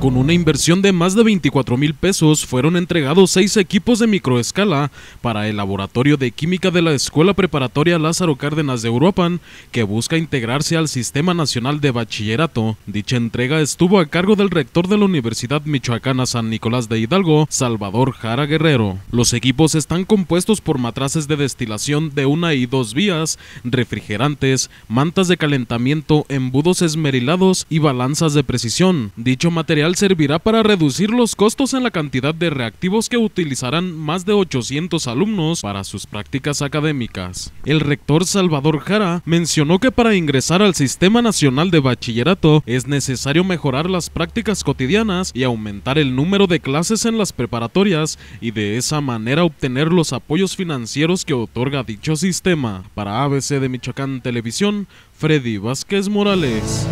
Con una inversión de más de 24 mil pesos, fueron entregados seis equipos de microescala para el Laboratorio de Química de la Escuela Preparatoria Lázaro Cárdenas de Uruapan, que busca integrarse al Sistema Nacional de Bachillerato. Dicha entrega estuvo a cargo del rector de la Universidad Michoacana San Nicolás de Hidalgo, Salvador Jara Guerrero. Los equipos están compuestos por matraces de destilación de una y dos vías, refrigerantes, mantas de calentamiento, embudos esmerilados y balanzas de precisión. Dicho material servirá para reducir los costos en la cantidad de reactivos que utilizarán más de 800 alumnos para sus prácticas académicas. El rector Salvador Jara mencionó que para ingresar al Sistema Nacional de Bachillerato es necesario mejorar las prácticas cotidianas y aumentar el número de clases en las preparatorias y de esa manera obtener los apoyos financieros que otorga dicho sistema. Para ABC de Michoacán Televisión, Freddy Vázquez Morales.